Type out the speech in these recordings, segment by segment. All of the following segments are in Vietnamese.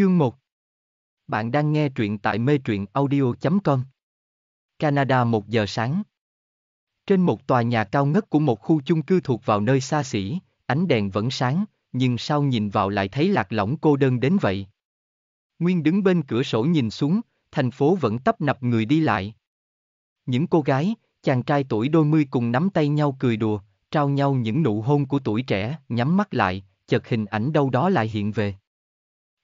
Chương 1 Bạn đang nghe truyện tại mê truyện audio.com Canada 1 giờ sáng Trên một tòa nhà cao ngất của một khu chung cư thuộc vào nơi xa xỉ, ánh đèn vẫn sáng, nhưng sao nhìn vào lại thấy lạc lõng cô đơn đến vậy. Nguyên đứng bên cửa sổ nhìn xuống, thành phố vẫn tấp nập người đi lại. Những cô gái, chàng trai tuổi đôi mươi cùng nắm tay nhau cười đùa, trao nhau những nụ hôn của tuổi trẻ, nhắm mắt lại, chợt hình ảnh đâu đó lại hiện về.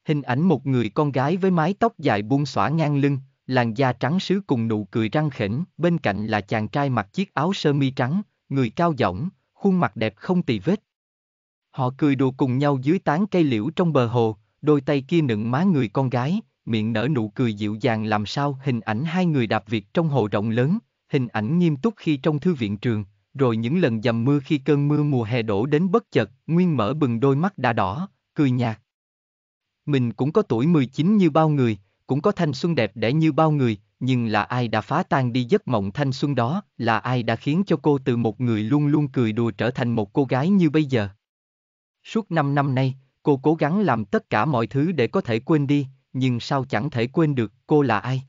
Hình ảnh một người con gái với mái tóc dài buông xõa ngang lưng, làn da trắng sứ cùng nụ cười răng khỉnh, bên cạnh là chàng trai mặc chiếc áo sơ mi trắng, người cao giọng, khuôn mặt đẹp không tì vết. Họ cười đùa cùng nhau dưới tán cây liễu trong bờ hồ, đôi tay kia nựng má người con gái, miệng nở nụ cười dịu dàng làm sao hình ảnh hai người đạp việc trong hồ rộng lớn, hình ảnh nghiêm túc khi trong thư viện trường, rồi những lần dầm mưa khi cơn mưa mùa hè đổ đến bất chợt, Nguyên mở bừng đôi mắt đã đỏ, cười nhạt. Mình cũng có tuổi 19 như bao người, cũng có thanh xuân đẹp đẽ như bao người, nhưng là ai đã phá tan đi giấc mộng thanh xuân đó, là ai đã khiến cho cô từ một người luôn luôn cười đùa trở thành một cô gái như bây giờ. Suốt 5 năm nay, cô cố gắng làm tất cả mọi thứ để có thể quên đi, nhưng sao chẳng thể quên được cô là ai.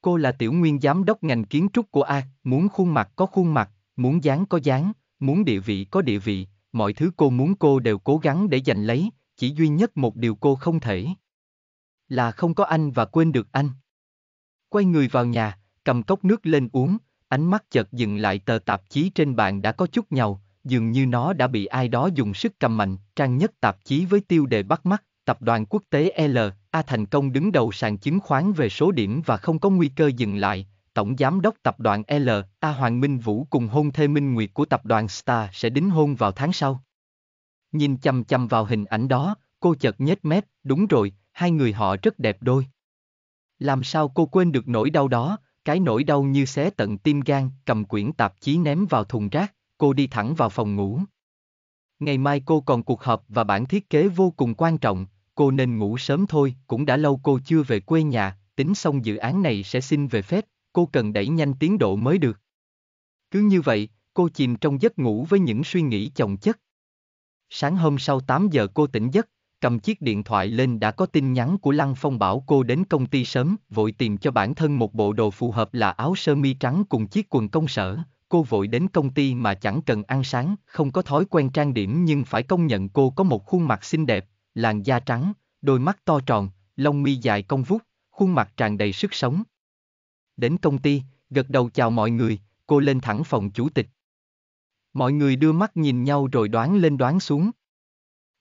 Cô là tiểu nguyên giám đốc ngành kiến trúc của A, muốn khuôn mặt có khuôn mặt, muốn dáng có dáng, muốn địa vị có địa vị, mọi thứ cô muốn cô đều cố gắng để giành lấy, chỉ duy nhất một điều cô không thể. Là không có anh và quên được anh. Quay người vào nhà, cầm cốc nước lên uống, ánh mắt chợt dừng lại tờ tạp chí trên bàn đã có chút nhầu, dường như nó đã bị ai đó dùng sức cầm mạnh, trang nhất tạp chí với tiêu đề bắt mắt, tập đoàn quốc tế L, A thành công đứng đầu sàn chứng khoán về số điểm và không có nguy cơ dừng lại, tổng giám đốc tập đoàn L, A Hoàng Minh Vũ cùng hôn thê Minh Nguyệt của tập đoàn Star sẽ đính hôn vào tháng sau. Nhìn chầm chầm vào hình ảnh đó, cô chợt nhếch mép, đúng rồi, hai người họ rất đẹp đôi. Làm sao cô quên được nỗi đau đó, cái nỗi đau như xé tận tim gan, cầm quyển tạp chí ném vào thùng rác, cô đi thẳng vào phòng ngủ. Ngày mai cô còn cuộc họp và bản thiết kế vô cùng quan trọng, cô nên ngủ sớm thôi, cũng đã lâu cô chưa về quê nhà, tính xong dự án này sẽ xin về phép, cô cần đẩy nhanh tiến độ mới được. Cứ như vậy, cô chìm trong giấc ngủ với những suy nghĩ chồng chất. Sáng hôm sau 8 giờ cô tỉnh giấc, cầm chiếc điện thoại lên đã có tin nhắn của Lăng Phong bảo cô đến công ty sớm, vội tìm cho bản thân một bộ đồ phù hợp là áo sơ mi trắng cùng chiếc quần công sở. Cô vội đến công ty mà chẳng cần ăn sáng, không có thói quen trang điểm nhưng phải công nhận cô có một khuôn mặt xinh đẹp, làn da trắng, đôi mắt to tròn, lông mi dài cong vút, khuôn mặt tràn đầy sức sống. Đến công ty, gật đầu chào mọi người, cô lên thẳng phòng chủ tịch. Mọi người đưa mắt nhìn nhau rồi đoán lên đoán xuống.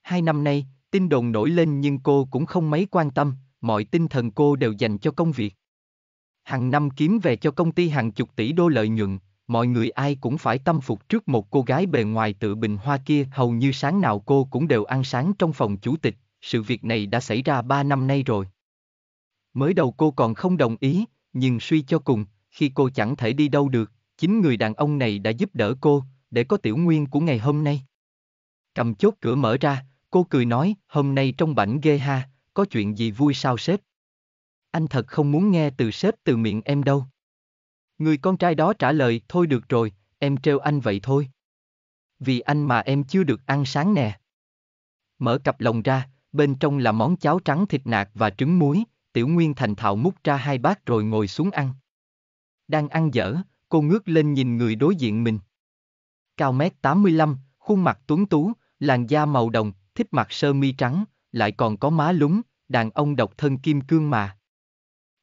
Hai năm nay, tin đồn nổi lên nhưng cô cũng không mấy quan tâm, mọi tinh thần cô đều dành cho công việc. Hàng năm kiếm về cho công ty hàng chục tỷ đô lợi nhuận, mọi người ai cũng phải tâm phục trước một cô gái bề ngoài tự bình hoa kia. Hầu như sáng nào cô cũng đều ăn sáng trong phòng chủ tịch, sự việc này đã xảy ra ba năm nay rồi. Mới đầu cô còn không đồng ý, nhưng suy cho cùng, khi cô chẳng thể đi đâu được, chính người đàn ông này đã giúp đỡ cô, để có tiểu nguyên của ngày hôm nay. Cầm chốt cửa mở ra, cô cười nói, hôm nay trong bảnh ghê ha, có chuyện gì vui sao sếp? Anh thật không muốn nghe từ sếp từ miệng em đâu. Người con trai đó trả lời, thôi được rồi, em trêu anh vậy thôi. Vì anh mà em chưa được ăn sáng nè. Mở cặp lồng ra, bên trong là món cháo trắng thịt nạc và trứng muối, tiểu nguyên thành thạo múc ra hai bát rồi ngồi xuống ăn. Đang ăn dở, cô ngước lên nhìn người đối diện mình cao mét 85, khuôn mặt tuấn tú, làn da màu đồng, thích mặc sơ mi trắng, lại còn có má lúng, đàn ông độc thân kim cương mà.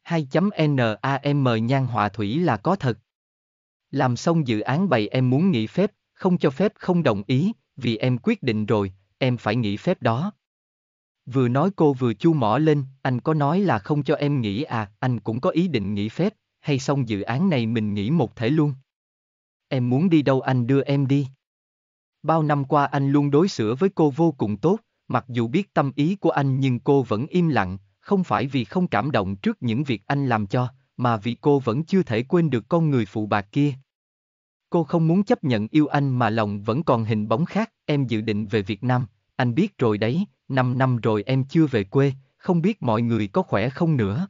2.NAM nhan họa thủy là có thật. Làm xong dự án bày em muốn nghỉ phép, không cho phép không đồng ý, vì em quyết định rồi, em phải nghỉ phép đó. Vừa nói cô vừa chu mỏ lên, anh có nói là không cho em nghỉ à, anh cũng có ý định nghỉ phép, hay xong dự án này mình nghỉ một thể luôn. Em muốn đi đâu anh đưa em đi. Bao năm qua anh luôn đối xử với cô vô cùng tốt, mặc dù biết tâm ý của anh nhưng cô vẫn im lặng, không phải vì không cảm động trước những việc anh làm cho, mà vì cô vẫn chưa thể quên được con người phụ bạc kia. Cô không muốn chấp nhận yêu anh mà lòng vẫn còn hình bóng khác, em dự định về Việt Nam, anh biết rồi đấy, 5 năm rồi em chưa về quê, không biết mọi người có khỏe không nữa.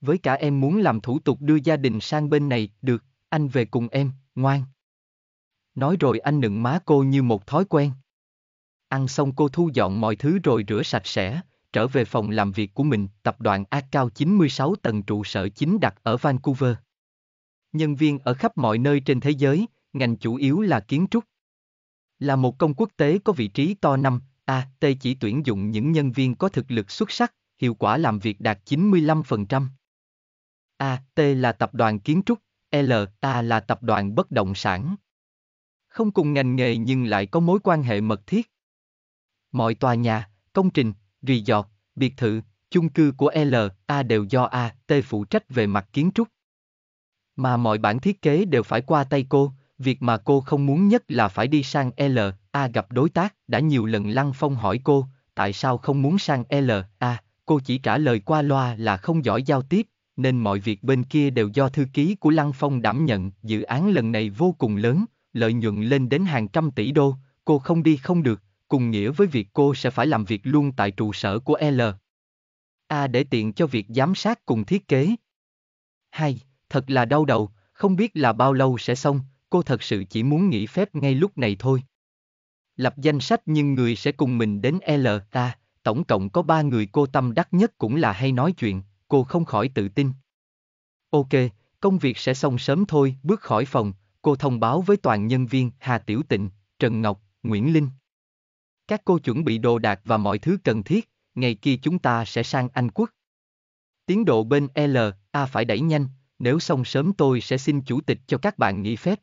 Với cả em muốn làm thủ tục đưa gia đình sang bên này, được, anh về cùng em, ngoan. Nói rồi anh nựng má cô như một thói quen. Ăn xong cô thu dọn mọi thứ rồi rửa sạch sẽ, trở về phòng làm việc của mình, tập đoàn Acao 96 tầng trụ sở chính đặt ở Vancouver. Nhân viên ở khắp mọi nơi trên thế giới, ngành chủ yếu là kiến trúc. Là một công quốc tế có vị trí to năm, A, T chỉ tuyển dụng những nhân viên có thực lực xuất sắc, hiệu quả làm việc đạt 95%. A, T là tập đoàn kiến trúc, L, ta là tập đoàn bất động sản. Không cùng ngành nghề nhưng lại có mối quan hệ mật thiết. Mọi tòa nhà, công trình, resort, biệt thự, chung cư của L, ta đều do A, T phụ trách về mặt kiến trúc. Mà mọi bản thiết kế đều phải qua tay cô, việc mà cô không muốn nhất là phải đi sang L, A gặp đối tác, đã nhiều lần Lăng Phong hỏi cô, tại sao không muốn sang L, A, cô chỉ trả lời qua loa là không giỏi giao tiếp, nên mọi việc bên kia đều do thư ký của Lăng Phong đảm nhận. Dự án lần này vô cùng lớn, lợi nhuận lên đến hàng trăm tỷ đô, cô không đi không được, cùng nghĩa với việc cô sẽ phải làm việc luôn tại trụ sở của L. A à, để tiện cho việc giám sát cùng thiết kế. Hai, thật là đau đầu, không biết là bao lâu sẽ xong, cô thật sự chỉ muốn nghỉ phép ngay lúc này thôi. Lập danh sách nhưng người sẽ cùng mình đến L ta, tổng cộng có ba người cô tâm đắc nhất cũng là hay nói chuyện, cô không khỏi tự tin. Ok, công việc sẽ xong sớm thôi, bước khỏi phòng, cô thông báo với toàn nhân viên Hà Tiểu Tịnh, Trần Ngọc, Nguyễn Linh. Các cô chuẩn bị đồ đạc và mọi thứ cần thiết, ngày kia chúng ta sẽ sang Anh Quốc. Tiến độ bên L, A phải đẩy nhanh, nếu xong sớm tôi sẽ xin chủ tịch cho các bạn nghỉ phép.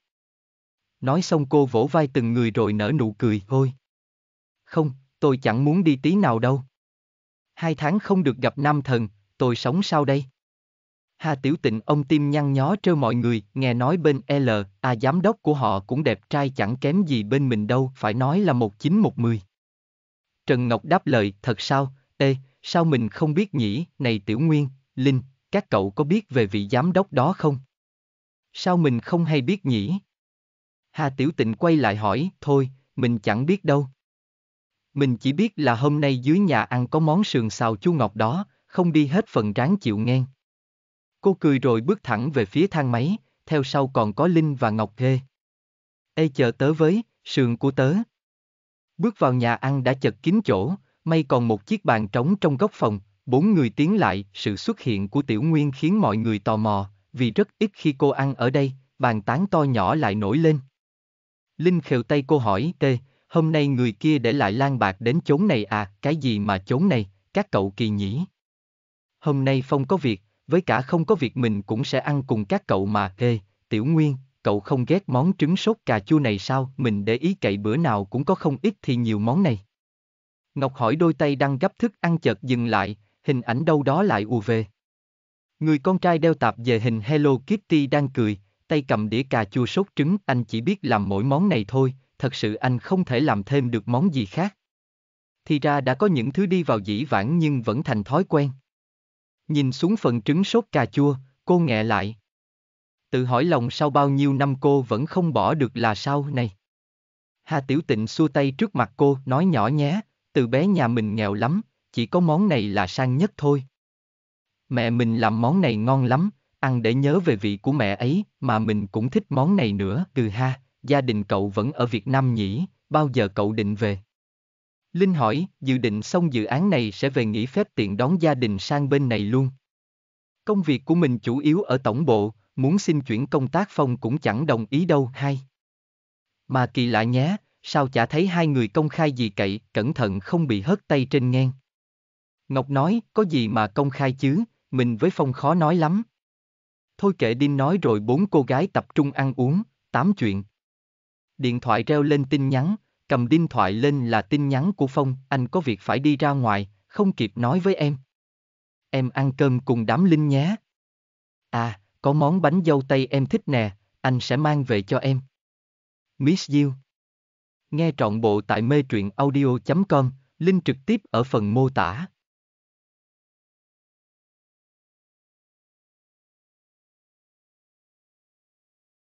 Nói xong cô vỗ vai từng người rồi nở nụ cười, Ôi, Không, tôi chẳng muốn đi tí nào đâu. Hai tháng không được gặp nam thần, tôi sống sao đây? Hà Tiểu Tịnh ông tim nhăn nhó trêu mọi người, nghe nói bên L, à giám đốc của họ cũng đẹp trai chẳng kém gì bên mình đâu, phải nói là một chín một mười. Trần Ngọc đáp lời, thật sao, ê, sao mình không biết nhỉ, này Tiểu Nguyên, Linh, các cậu có biết về vị giám đốc đó không? Sao mình không hay biết nhỉ? Hà Tiểu Tịnh quay lại hỏi, thôi, mình chẳng biết đâu. Mình chỉ biết là hôm nay dưới nhà ăn có món sườn xào chu ngọc đó, không đi hết phần ráng chịu nghe. Cô cười rồi bước thẳng về phía thang máy, theo sau còn có Linh và Ngọc Thê. Ê chờ tớ với, sườn của tớ. Bước vào nhà ăn đã chật kín chỗ, may còn một chiếc bàn trống trong góc phòng, bốn người tiến lại, sự xuất hiện của Tiểu Nguyên khiến mọi người tò mò, vì rất ít khi cô ăn ở đây, bàn tán to nhỏ lại nổi lên. Linh khều tay cô hỏi, tê, hôm nay người kia để lại lan bạc đến chốn này à, cái gì mà chốn này, các cậu kỳ nhỉ? hôm nay phong có việc, với cả không có việc mình cũng sẽ ăn cùng các cậu mà, ê, tiểu nguyên, cậu không ghét món trứng sốt cà chua này sao, mình để ý cậy bữa nào cũng có không ít thì nhiều món này. Ngọc hỏi đôi tay đang gấp thức ăn chợt dừng lại, hình ảnh đâu đó lại ù về. Người con trai đeo tạp về hình Hello Kitty đang cười, tay cầm đĩa cà chua sốt trứng, anh chỉ biết làm mỗi món này thôi, thật sự anh không thể làm thêm được món gì khác. Thì ra đã có những thứ đi vào dĩ vãng nhưng vẫn thành thói quen. Nhìn xuống phần trứng sốt cà chua, cô nghẹ lại. Tự hỏi lòng sau bao nhiêu năm cô vẫn không bỏ được là sao này. Hà Tiểu Tịnh xua tay trước mặt cô, nói nhỏ nhé, từ bé nhà mình nghèo lắm, chỉ có món này là sang nhất thôi. Mẹ mình làm món này ngon lắm, ăn để nhớ về vị của mẹ ấy, mà mình cũng thích món này nữa, từ ha, gia đình cậu vẫn ở Việt Nam nhỉ, bao giờ cậu định về? Linh hỏi, dự định xong dự án này sẽ về nghỉ phép tiện đón gia đình sang bên này luôn. Công việc của mình chủ yếu ở tổng bộ, muốn xin chuyển công tác Phong cũng chẳng đồng ý đâu hay. Mà kỳ lạ nhé, sao chả thấy hai người công khai gì cậy, cẩn thận không bị hất tay trên ngang. Ngọc nói, có gì mà công khai chứ, mình với Phong khó nói lắm. Thôi kệ đi nói rồi bốn cô gái tập trung ăn uống, tám chuyện. Điện thoại reo lên tin nhắn, cầm điện thoại lên là tin nhắn của Phong, anh có việc phải đi ra ngoài, không kịp nói với em. Em ăn cơm cùng đám Linh nhé. À, có món bánh dâu tây em thích nè, anh sẽ mang về cho em. Miss You Nghe trọn bộ tại mê truyện audio.com, link trực tiếp ở phần mô tả.